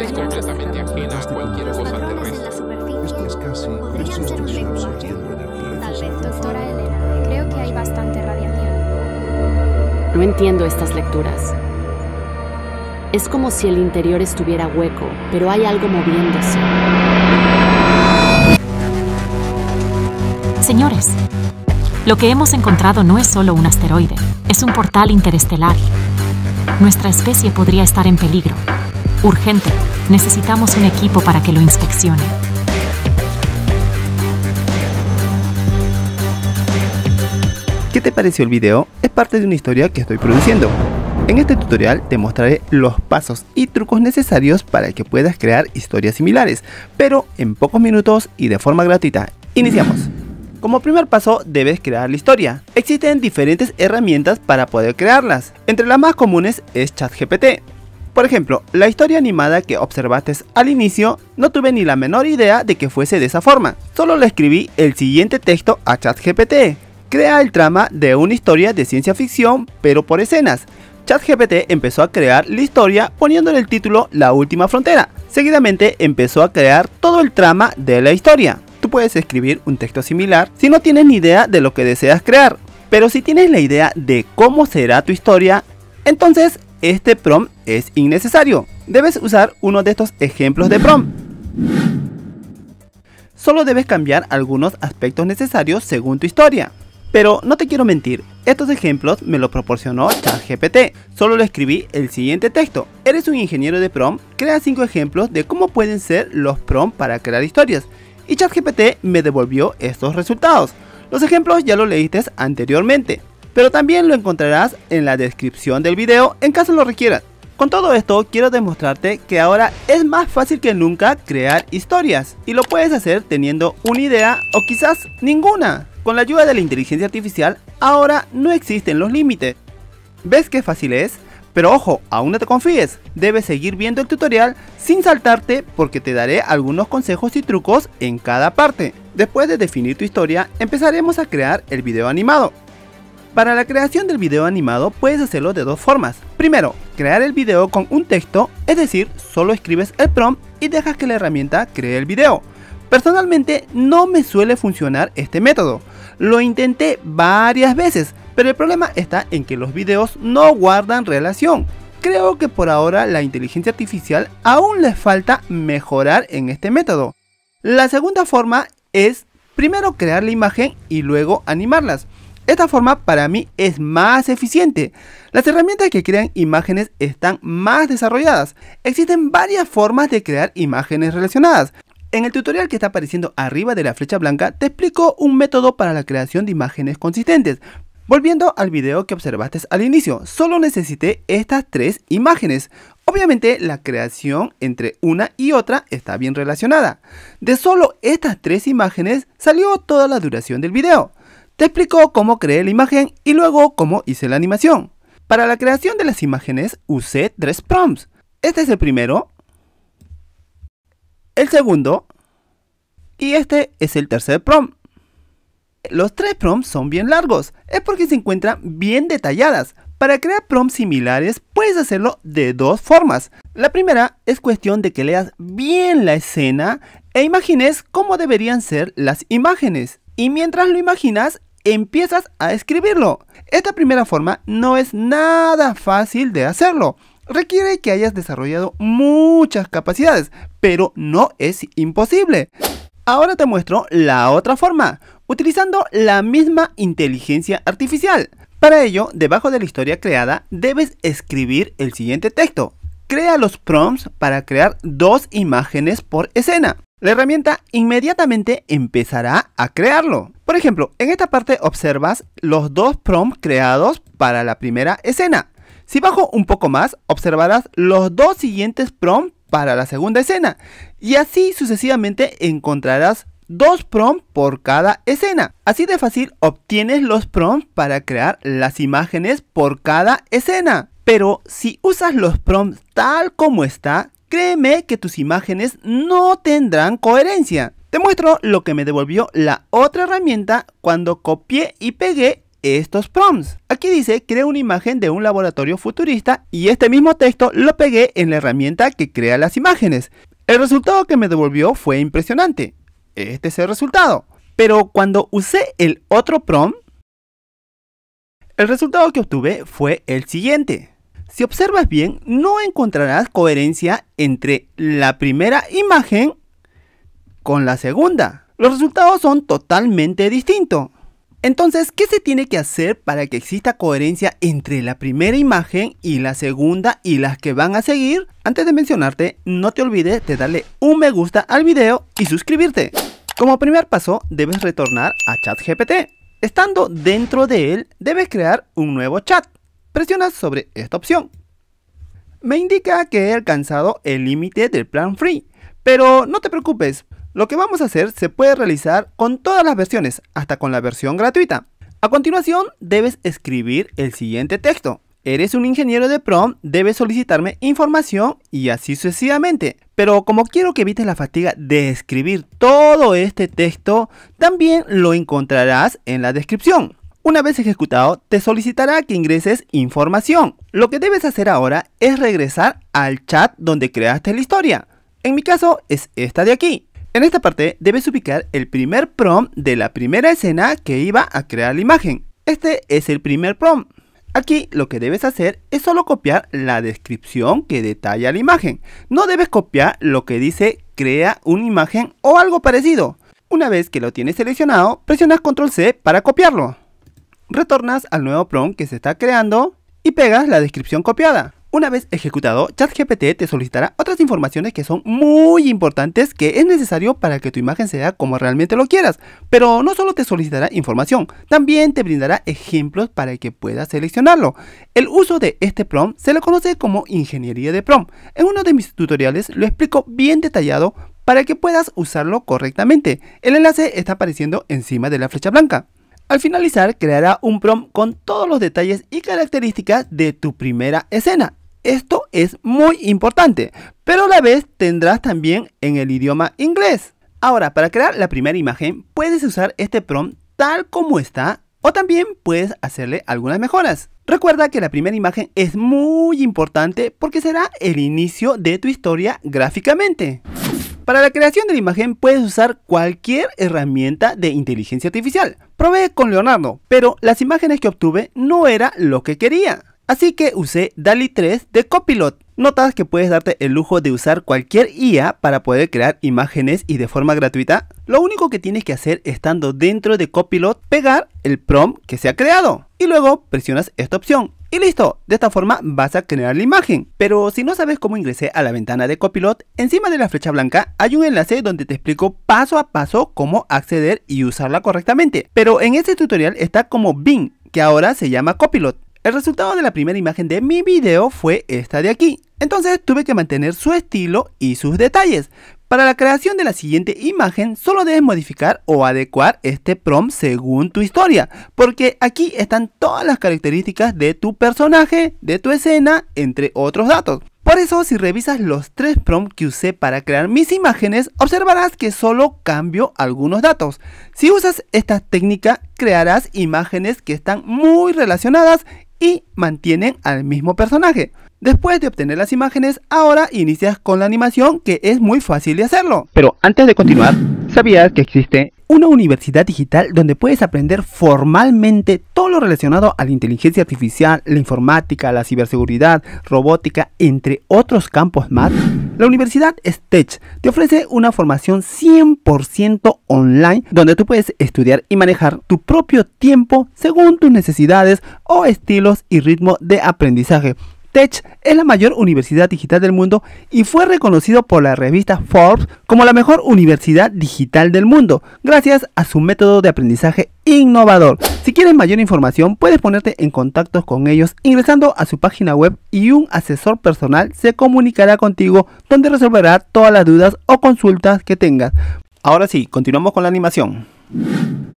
es completamente ajena a cualquier cosa terrestre. Esto es casi podrían Tal vez, doctora Elena, creo que hay bastante radiación. No entiendo estas lecturas. Es como si el interior estuviera hueco, pero hay algo moviéndose. Señores, lo que hemos encontrado no es solo un asteroide, es un portal interestelar. Nuestra especie podría estar en peligro. Urgente, necesitamos un equipo para que lo inspeccione. ¿Qué te pareció el video? Es parte de una historia que estoy produciendo. En este tutorial te mostraré los pasos y trucos necesarios para que puedas crear historias similares, pero en pocos minutos y de forma gratuita. Iniciamos. Como primer paso debes crear la historia. Existen diferentes herramientas para poder crearlas. Entre las más comunes es ChatGPT, por ejemplo, la historia animada que observaste al inicio no tuve ni la menor idea de que fuese de esa forma, solo le escribí el siguiente texto a ChatGPT. Crea el trama de una historia de ciencia ficción pero por escenas. ChatGPT empezó a crear la historia poniéndole el título La Última Frontera. Seguidamente empezó a crear todo el trama de la historia. Tú puedes escribir un texto similar si no tienes ni idea de lo que deseas crear, pero si tienes la idea de cómo será tu historia, entonces este prompt es innecesario. Debes usar uno de estos ejemplos de prompt. Solo debes cambiar algunos aspectos necesarios según tu historia. Pero no te quiero mentir, estos ejemplos me los proporcionó ChatGPT. Solo le escribí el siguiente texto. Eres un ingeniero de prompt, crea 5 ejemplos de cómo pueden ser los prom para crear historias. Y ChatGPT me devolvió estos resultados. Los ejemplos ya los leíste anteriormente, pero también lo encontrarás en la descripción del video en caso lo requieras. Con todo esto quiero demostrarte que ahora es más fácil que nunca crear historias y lo puedes hacer teniendo una idea o quizás ninguna. Con la ayuda de la inteligencia artificial ahora no existen los límites. ¿Ves qué fácil es? Pero ojo, aún no te confíes, debes seguir viendo el tutorial sin saltarte porque te daré algunos consejos y trucos en cada parte. Después de definir tu historia, empezaremos a crear el video animado. Para la creación del video animado puedes hacerlo de dos formas. Primero, crear el video con un texto, es decir, solo escribes el prompt y dejas que la herramienta cree el video. Personalmente no me suele funcionar este método. Lo intenté varias veces, pero el problema está en que los videos no guardan relación. Creo que por ahora la inteligencia artificial aún les falta mejorar en este método. La segunda forma es primero crear la imagen y luego animarlas. Esta forma para mí es más eficiente. Las herramientas que crean imágenes están más desarrolladas. Existen varias formas de crear imágenes relacionadas. En el tutorial que está apareciendo arriba de la flecha blanca te explico un método para la creación de imágenes consistentes. Volviendo al video que observaste al inicio, solo necesité estas tres imágenes. Obviamente la creación entre una y otra está bien relacionada. De solo estas tres imágenes salió toda la duración del video. Te explico cómo creé la imagen y luego cómo hice la animación. Para la creación de las imágenes usé tres prompts. Este es el primero, el segundo y este es el tercer prompt. Los tres prompts son bien largos, es porque se encuentran bien detalladas. Para crear prompts similares puedes hacerlo de dos formas. La primera es cuestión de que leas bien la escena e imagines cómo deberían ser las imágenes. Y mientras lo imaginas, empiezas a escribirlo. Esta primera forma no es nada fácil de hacerlo. Requiere que hayas desarrollado muchas capacidades, pero no es imposible. Ahora te muestro la otra forma, utilizando la misma inteligencia artificial. Para ello, debajo de la historia creada, debes escribir el siguiente texto. Crea los prompts para crear dos imágenes por escena la herramienta inmediatamente empezará a crearlo. Por ejemplo, en esta parte observas los dos prompts creados para la primera escena. Si bajo un poco más, observarás los dos siguientes prompts para la segunda escena. Y así sucesivamente encontrarás dos prompts por cada escena. Así de fácil obtienes los prompts para crear las imágenes por cada escena. Pero si usas los prompts tal como está, Créeme que tus imágenes no tendrán coherencia. Te muestro lo que me devolvió la otra herramienta cuando copié y pegué estos prompts. Aquí dice, crea una imagen de un laboratorio futurista y este mismo texto lo pegué en la herramienta que crea las imágenes. El resultado que me devolvió fue impresionante. Este es el resultado. Pero cuando usé el otro prompt, el resultado que obtuve fue el siguiente. Si observas bien, no encontrarás coherencia entre la primera imagen con la segunda. Los resultados son totalmente distintos. Entonces, ¿qué se tiene que hacer para que exista coherencia entre la primera imagen y la segunda y las que van a seguir? Antes de mencionarte, no te olvides de darle un me gusta al video y suscribirte. Como primer paso, debes retornar a ChatGPT. Estando dentro de él, debes crear un nuevo chat presionas sobre esta opción. Me indica que he alcanzado el límite del plan free, pero no te preocupes, lo que vamos a hacer se puede realizar con todas las versiones, hasta con la versión gratuita. A continuación, debes escribir el siguiente texto. Eres un ingeniero de prom, debes solicitarme información y así sucesivamente. Pero como quiero que evites la fatiga de escribir todo este texto, también lo encontrarás en la descripción. Una vez ejecutado, te solicitará que ingreses información. Lo que debes hacer ahora es regresar al chat donde creaste la historia. En mi caso es esta de aquí. En esta parte debes ubicar el primer prompt de la primera escena que iba a crear la imagen. Este es el primer prompt. Aquí lo que debes hacer es solo copiar la descripción que detalla la imagen. No debes copiar lo que dice crea una imagen o algo parecido. Una vez que lo tienes seleccionado, presionas control C para copiarlo retornas al nuevo prompt que se está creando y pegas la descripción copiada. Una vez ejecutado, ChatGPT te solicitará otras informaciones que son muy importantes que es necesario para que tu imagen sea como realmente lo quieras. Pero no solo te solicitará información, también te brindará ejemplos para que puedas seleccionarlo. El uso de este prompt se lo conoce como ingeniería de prompt. En uno de mis tutoriales lo explico bien detallado para que puedas usarlo correctamente. El enlace está apareciendo encima de la flecha blanca. Al finalizar, creará un prompt con todos los detalles y características de tu primera escena. Esto es muy importante, pero a la vez tendrás también en el idioma inglés. Ahora, para crear la primera imagen, puedes usar este prompt tal como está o también puedes hacerle algunas mejoras. Recuerda que la primera imagen es muy importante porque será el inicio de tu historia gráficamente. Para la creación de la imagen puedes usar cualquier herramienta de inteligencia artificial. Probé con Leonardo, pero las imágenes que obtuve no era lo que quería. Así que usé DALI 3 de Copilot. ¿Notas que puedes darte el lujo de usar cualquier IA para poder crear imágenes y de forma gratuita? Lo único que tienes que hacer estando dentro de Copilot, pegar el prompt que se ha creado. Y luego presionas esta opción, y listo, de esta forma vas a crear la imagen. Pero si no sabes cómo ingresé a la ventana de Copilot, encima de la flecha blanca hay un enlace donde te explico paso a paso cómo acceder y usarla correctamente. Pero en este tutorial está como Bing, que ahora se llama Copilot. El resultado de la primera imagen de mi video fue esta de aquí. Entonces tuve que mantener su estilo y sus detalles, para la creación de la siguiente imagen solo debes modificar o adecuar este prompt según tu historia, porque aquí están todas las características de tu personaje, de tu escena, entre otros datos. Por eso si revisas los tres prompts que usé para crear mis imágenes, observarás que solo cambio algunos datos. Si usas esta técnica, crearás imágenes que están muy relacionadas y mantienen al mismo personaje. Después de obtener las imágenes, ahora inicias con la animación que es muy fácil de hacerlo. Pero antes de continuar, ¿sabías que existe una universidad digital donde puedes aprender formalmente todo lo relacionado a la inteligencia artificial, la informática, la ciberseguridad, robótica, entre otros campos más? La Universidad STECH te ofrece una formación 100% online donde tú puedes estudiar y manejar tu propio tiempo según tus necesidades o estilos y ritmo de aprendizaje Tech es la mayor universidad digital del mundo y fue reconocido por la revista Forbes como la mejor universidad digital del mundo, gracias a su método de aprendizaje innovador. Si quieres mayor información, puedes ponerte en contacto con ellos ingresando a su página web y un asesor personal se comunicará contigo donde resolverá todas las dudas o consultas que tengas. Ahora sí, continuamos con la animación.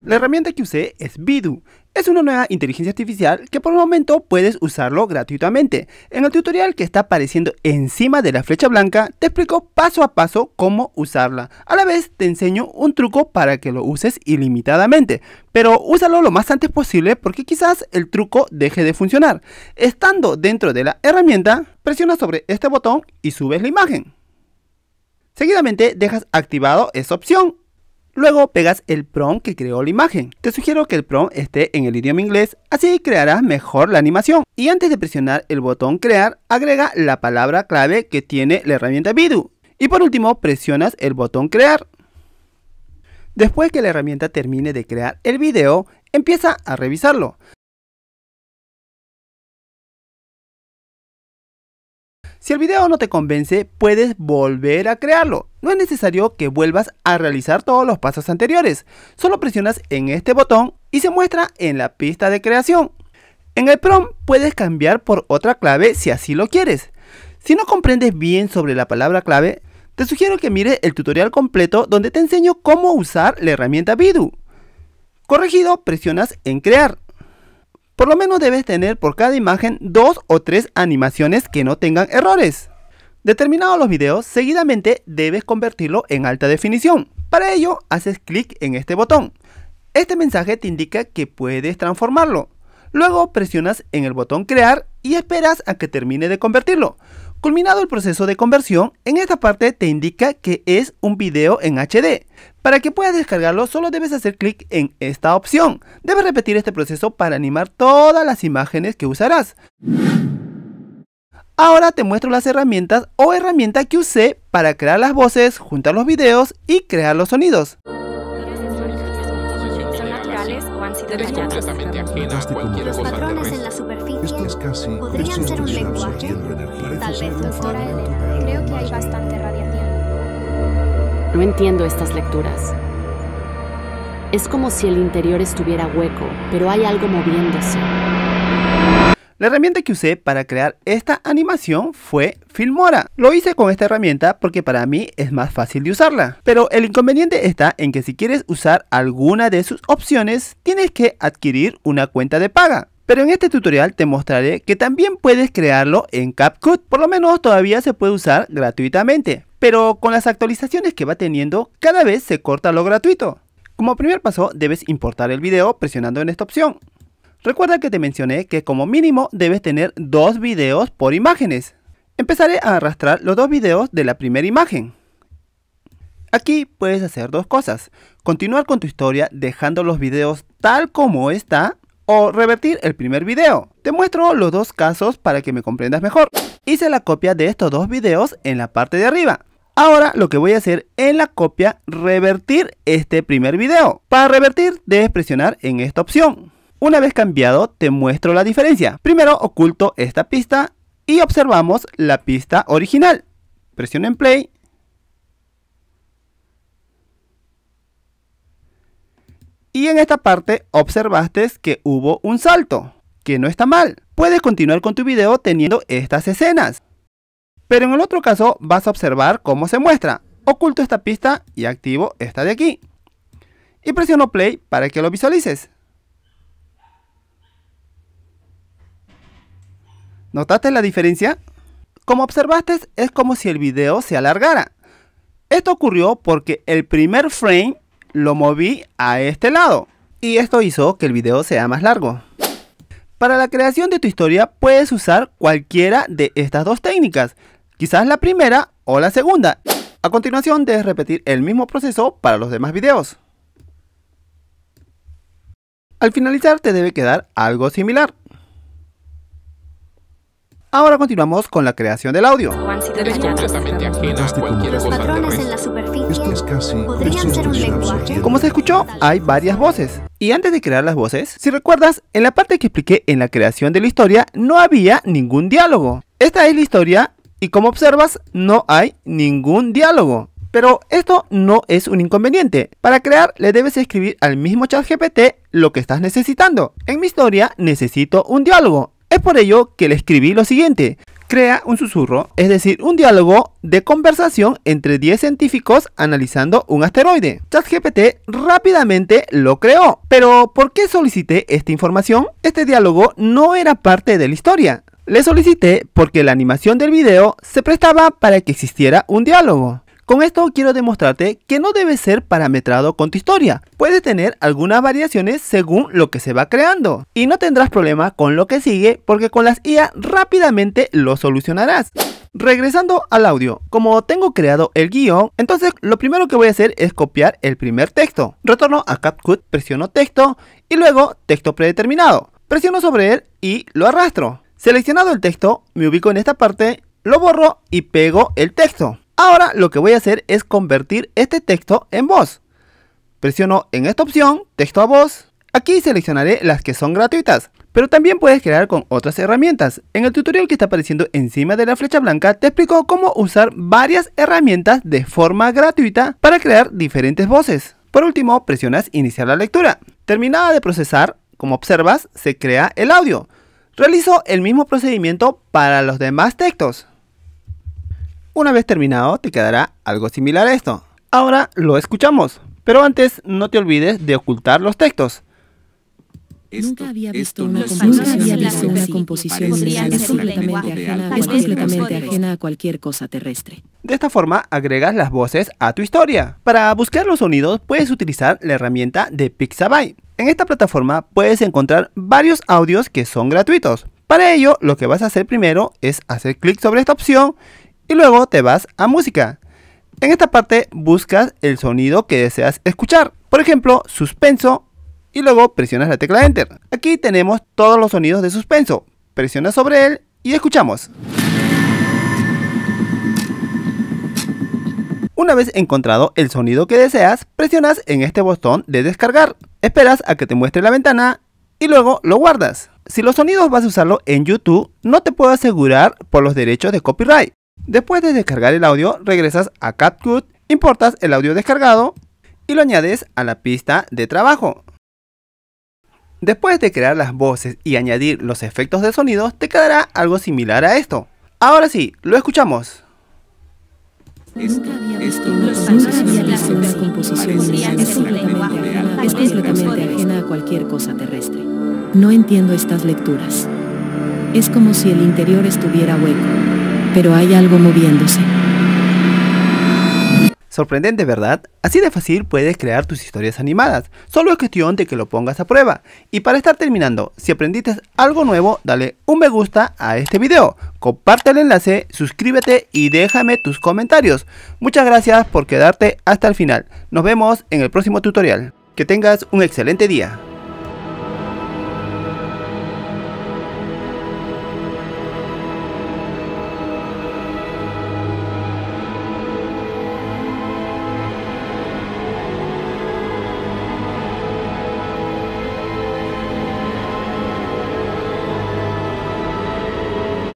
La herramienta que usé es Bidu. Es una nueva inteligencia artificial que por el momento puedes usarlo gratuitamente. En el tutorial que está apareciendo encima de la flecha blanca te explico paso a paso cómo usarla. A la vez te enseño un truco para que lo uses ilimitadamente, pero úsalo lo más antes posible porque quizás el truco deje de funcionar. Estando dentro de la herramienta, presiona sobre este botón y subes la imagen. Seguidamente dejas activado esa opción Luego pegas el prompt que creó la imagen. Te sugiero que el prompt esté en el idioma inglés, así crearás mejor la animación. Y antes de presionar el botón crear, agrega la palabra clave que tiene la herramienta Vidu. Y por último, presionas el botón crear. Después que la herramienta termine de crear el video, empieza a revisarlo. Si el video no te convence, puedes volver a crearlo. No es necesario que vuelvas a realizar todos los pasos anteriores. Solo presionas en este botón y se muestra en la pista de creación. En el prompt puedes cambiar por otra clave si así lo quieres. Si no comprendes bien sobre la palabra clave, te sugiero que mires el tutorial completo donde te enseño cómo usar la herramienta Vidu. Corregido, presionas en crear. Por lo menos debes tener por cada imagen dos o tres animaciones que no tengan errores. Determinados los videos, seguidamente debes convertirlo en alta definición. Para ello, haces clic en este botón. Este mensaje te indica que puedes transformarlo. Luego presionas en el botón crear y esperas a que termine de convertirlo. Culminado el proceso de conversión, en esta parte te indica que es un video en HD, para que puedas descargarlo, solo debes hacer clic en esta opción. Debes repetir este proceso para animar todas las imágenes que usarás. Ahora te muestro las herramientas o herramienta que usé para crear las voces, juntar los videos y crear los sonidos. ser un Creo que hay bastante no entiendo estas lecturas. Es como si el interior estuviera hueco, pero hay algo moviéndose. La herramienta que usé para crear esta animación fue Filmora. Lo hice con esta herramienta porque para mí es más fácil de usarla. Pero el inconveniente está en que si quieres usar alguna de sus opciones, tienes que adquirir una cuenta de paga. Pero en este tutorial te mostraré que también puedes crearlo en CapCut. Por lo menos todavía se puede usar gratuitamente pero con las actualizaciones que va teniendo, cada vez se corta lo gratuito. Como primer paso, debes importar el video presionando en esta opción. Recuerda que te mencioné que como mínimo debes tener dos videos por imágenes. Empezaré a arrastrar los dos videos de la primera imagen. Aquí puedes hacer dos cosas, continuar con tu historia dejando los videos tal como está o revertir el primer video. Te muestro los dos casos para que me comprendas mejor. Hice la copia de estos dos videos en la parte de arriba. Ahora lo que voy a hacer en la copia, revertir este primer video. Para revertir debes presionar en esta opción. Una vez cambiado te muestro la diferencia. Primero oculto esta pista y observamos la pista original. Presiono en play. Y en esta parte observaste que hubo un salto, que no está mal. Puedes continuar con tu video teniendo estas escenas. Pero en el otro caso vas a observar cómo se muestra. Oculto esta pista y activo esta de aquí. Y presiono play para que lo visualices. ¿Notaste la diferencia? Como observaste es como si el video se alargara. Esto ocurrió porque el primer frame lo moví a este lado. Y esto hizo que el video sea más largo. Para la creación de tu historia puedes usar cualquiera de estas dos técnicas quizás la primera o la segunda. A continuación debes repetir el mismo proceso para los demás videos. Al finalizar te debe quedar algo similar. Ahora continuamos con la creación del audio. Como se escuchó, hay varias voces. Y antes de crear las voces, si recuerdas, en la parte que expliqué en la creación de la historia no había ningún diálogo. Esta es la historia y como observas, no hay ningún diálogo. Pero esto no es un inconveniente. Para crear le debes escribir al mismo ChatGPT lo que estás necesitando. En mi historia necesito un diálogo. Es por ello que le escribí lo siguiente. Crea un susurro, es decir, un diálogo de conversación entre 10 científicos analizando un asteroide. ChatGPT rápidamente lo creó. Pero, ¿por qué solicité esta información? Este diálogo no era parte de la historia. Le solicité porque la animación del video se prestaba para que existiera un diálogo. Con esto quiero demostrarte que no debe ser parametrado con tu historia. Puede tener algunas variaciones según lo que se va creando. Y no tendrás problema con lo que sigue porque con las IA rápidamente lo solucionarás. Regresando al audio, como tengo creado el guión, entonces lo primero que voy a hacer es copiar el primer texto. Retorno a CapCut, presiono texto y luego texto predeterminado. Presiono sobre él y lo arrastro. Seleccionado el texto, me ubico en esta parte, lo borro y pego el texto. Ahora lo que voy a hacer es convertir este texto en voz. Presiono en esta opción, texto a voz. Aquí seleccionaré las que son gratuitas, pero también puedes crear con otras herramientas. En el tutorial que está apareciendo encima de la flecha blanca te explico cómo usar varias herramientas de forma gratuita para crear diferentes voces. Por último, presionas iniciar la lectura. Terminada de procesar, como observas, se crea el audio. Realizo el mismo procedimiento para los demás textos. Una vez terminado te quedará algo similar a esto. Ahora lo escuchamos, pero antes no te olvides de ocultar los textos nunca había visto una, composición, había es completamente ajena a cualquier cosa terrestre. De esta forma agregas las voces a tu historia. Para buscar los sonidos puedes utilizar la herramienta de Pixabay. En esta plataforma puedes encontrar varios audios que son gratuitos. Para ello lo que vas a hacer primero es hacer clic sobre esta opción y luego te vas a música. En esta parte buscas el sonido que deseas escuchar. Por ejemplo, suspenso y luego presionas la tecla Enter. Aquí tenemos todos los sonidos de suspenso. Presiona sobre él y escuchamos. Una vez encontrado el sonido que deseas, presionas en este botón de descargar. Esperas a que te muestre la ventana y luego lo guardas. Si los sonidos vas a usarlo en YouTube, no te puedo asegurar por los derechos de copyright. Después de descargar el audio, regresas a CapCut, importas el audio descargado y lo añades a la pista de trabajo. Después de crear las voces y añadir los efectos de sonidos, te quedará algo similar a esto. Ahora sí, lo escuchamos. es completamente ajena a cualquier cosa terrestre. No entiendo estas lecturas. Es como si el interior estuviera hueco, pero hay algo moviéndose. Sorprendente, ¿verdad? Así de fácil puedes crear tus historias animadas, solo es cuestión de que lo pongas a prueba. Y para estar terminando, si aprendiste algo nuevo, dale un me gusta a este video, comparte el enlace, suscríbete y déjame tus comentarios. Muchas gracias por quedarte hasta el final, nos vemos en el próximo tutorial. Que tengas un excelente día.